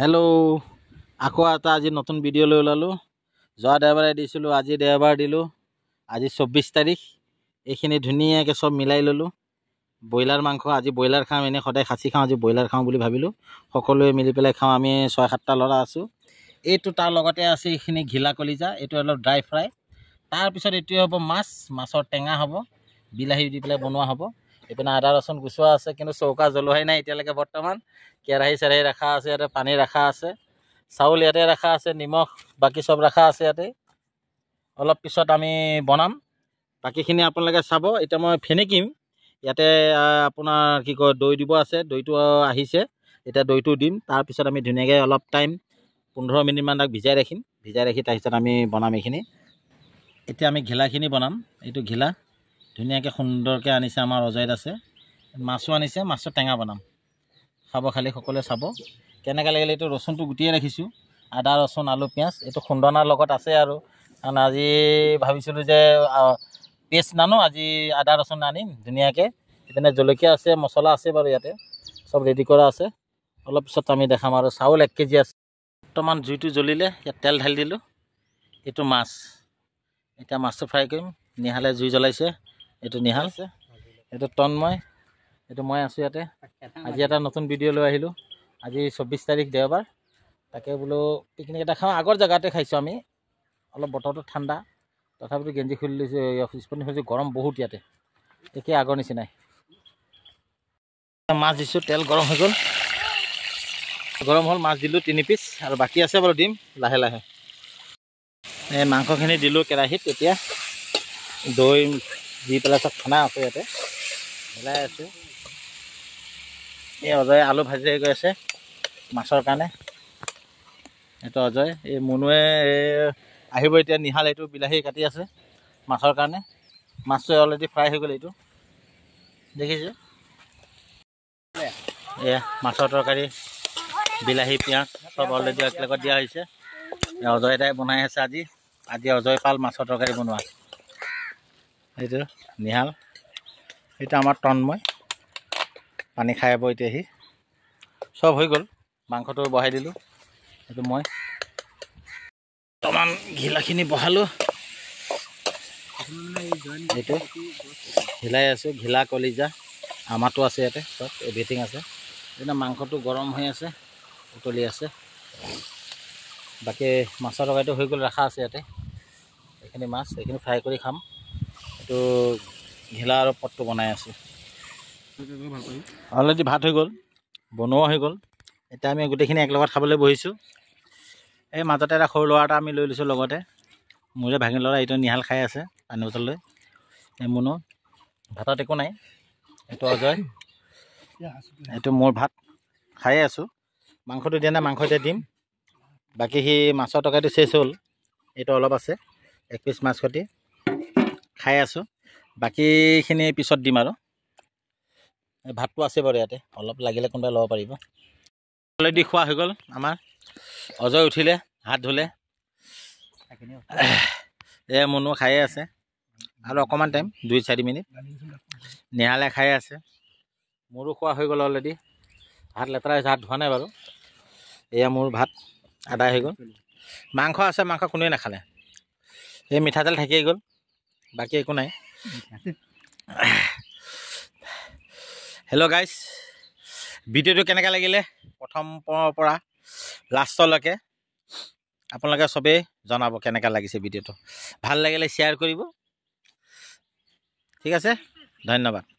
hello' আকৌ এটা আজি নতুন ভিডিঅ' লৈ ওলালোঁ যোৱা দেওবাৰে দিছিলোঁ আজি দেওবাৰ দিলোঁ আজি চৌব্বিছ তাৰিখ এইখিনি ধুনীয়াকৈ চব মিলাই ল'লোঁ ব্ৰইলাৰ মাংস আজি ব্ৰইলাৰ খাম এনেই সদায় খাচী খাওঁ আজি ব্ৰইলাৰ খাওঁ বুলি ভাবিলোঁ সকলোৱে মিলি পেলাই খাওঁ আমি ছয় সাতটা ল'ৰা আছোঁ এইটো তাৰ লগতে আছে এইখিনি ঘিলা কলিজা এইটো অলপ ড্ৰাই ফ্ৰাই তাৰপিছত এইটোৱে হ'ব মাছ মাছৰ টেঙা হ'ব বিলাহী দি পেলাই বনোৱা হ'ব এইপিনে আদা ৰচুন গুচোৱা আছে কিন্তু চৌকা জ্বলোৱাই নাই এতিয়ালৈকে বৰ্তমান কেৰাহী চেৰাহী ৰখা আছে ইয়াতে পানী ৰখা আছে চাউল ইয়াতে ৰখা আছে নিমখ বাকী চব ৰখা আছে ইয়াতে অলপ পিছত আমি বনাম বাকীখিনি আপোনালোকে চাব এতিয়া মই ফেনেকিম ইয়াতে আপোনাৰ কি কয় দৈ দিব আছে দৈটো আহিছে এতিয়া দৈটো দিম তাৰপিছত আমি ধুনীয়াকৈ অলপ টাইম পোন্ধৰ মিনিটমান তাক ভিজাই ৰাখিম ভিজাই ৰাখি তাৰপিছত আমি বনাম এইখিনি এতিয়া আমি ঘিলাখিনি বনাম এইটো ঘিলা ধুনীয়াকৈ সুন্দৰকৈ আনিছে আমাৰ অজয় আছে মাছো আনিছে মাছৰ টেঙা বনাম খাব খালি সকলোৱে চাব কেনেকৈ লাগিলে এইটো ৰচুনটো গুটিয়ে ৰাখিছোঁ আদা ৰচুন আলু পিঁয়াজ এইটো খুন্দনাৰ লগত আছে আৰু কাৰণ আজি ভাবিছিলোঁ যে পেষ্ট নানো আজি আদা ৰচুন আনিম ধুনীয়াকৈ সেইপিনে জলকীয়া আছে মছলা আছে বাৰু ইয়াতে চব ৰেডি কৰা আছে অলপ পিছত আমি দেখাম আৰু চাউল এক কেজি আছে বৰ্তমান জুইটো জ্বলিলে ইয়াত তেল ঢালি দিলোঁ এইটো মাছ এতিয়া মাছটো ফ্ৰাই কৰিম নিহালে জুই জ্বলাইছে এইটো নিহাল এইটো তন্ময় এইটো মই আছোঁ ইয়াতে আজি এটা নতুন ভিডিঅ' লৈ আহিলোঁ আজি চৌব্বিছ তাৰিখ দেওবাৰ তাকে বোলো পিকনিক এটা খাওঁ আগৰ জেগাতে খাইছোঁ আমি অলপ বতৰটো ঠাণ্ডা তথাপিতো গেঞ্জি খুলি লৈছোঁ স্পনি খুলিছোঁ গৰম বহুত ইয়াতে একে আগৰ নিচিনাই মাছ দিছোঁ তেল গৰম হৈ গ'ল গৰম হ'ল মাছ দিলোঁ তিনি পিচ আৰু বাকী আছে বাৰু দিম লাহে লাহে এই মাংসখিনি দিলোঁ কেৰাহীত এতিয়া দৈ দি পেলাই চব খানা আছো ইয়াতে পেলাই আছো এই অজয় আলু ভাজি হৈ গৈ আছে মাছৰ কাৰণে এইটো অজয় এই মুনুৱে আহিব এতিয়া নিহাল এইটো বিলাহী কাটি আছে মাছৰ কাৰণে মাছটো অলৰেডি ফ্ৰাই হৈ গ'ল এইটো দেখিছে এয়া মাছৰ তৰকাৰী বিলাহী পিঁয়াজ চব অলৰেডি একেলগত দিয়া হৈছে অজয় এটাই বনাই আছে আজি আজি অজয় পাল মাছৰ তৰকাৰী বনোৱা এইটো নিহাল এটা আমাৰ তন্ময় পানী খাই আব এতিয়া সি চব হৈ গ'ল মাংসটো বহাই দিলোঁ এইটো মই বৰ্তমান ঘিলাখিনি বহালোঁ এইটো ঘিলাই আছোঁ ঘিলা কলিজা আমাৰটো আছে ইয়াতে চব এভ্ৰিথিং আছে এতিয়া মাংসটো গৰম হৈ আছে উতলি আছে বাকী মাছৰ লগাইটো হৈ গ'ল ৰখা আছে ইয়াতে এইখিনি মাছ এইখিনি ফ্ৰাই কৰি খাম এইটো ঘিলা আৰু পটটো বনাই আছোঁ অলৰেডি ভাত হৈ গ'ল বনোৱা হৈ গ'ল এতিয়া আমি গোটেইখিনি একেলগত খাবলৈ বহিছোঁ এই মাজতে এটা সৰু ল'ৰা এটা আমি লৈ লৈছোঁ লগতে মোৰ যে ভাঙি ল'ৰা এইটো নিহাল খাই আছে পানী বটল লৈ এই মোনো ভাতত একো নাই এইটো অজয় এইটো মোৰ ভাত খায়ে আছোঁ মাংসটো দিয়া নাই মাংস এতিয়া দিম বাকী সি মাছৰ টকাটো চেচ হ'ল এইটো অলপ আছে এক পিচ মাছ সৈতে খাই আছোঁ বাকীখিনি পিছত দিম আৰু ভাতটো আছে বাৰু ইয়াতে অলপ লাগিলে কোনোবাই ল'ব পাৰিব অলৰেডি খোৱা হৈ গ'ল আমাৰ অজয় উঠিলে হাত ধুলে এই মনো খায়ে আছে আৰু অকণমান টাইম দুই চাৰি মিনিট নিহালে খায়ে আছে মোৰো খোৱা হৈ গ'ল অলৰেডি ভাত লেতেৰা হৈছে হাত ধোৱা নাই বাৰু এয়া মোৰ ভাত আদায় হৈ গ'ল মাংস আছে মাংস কোনোৱে নাখালে এই মিঠাতেল থাকিয়ে গ'ল বাকী একো নাই হেল্ল' গাইজ ভিডিঅ'টো কেনেকৈ লাগিলে প্ৰথমৰ পৰা লাষ্টলৈকে আপোনালোকে চবেই জনাব কেনেকুৱা লাগিছে ভিডিঅ'টো ভাল লাগিলে শ্বেয়াৰ কৰিব ঠিক আছে ধন্যবাদ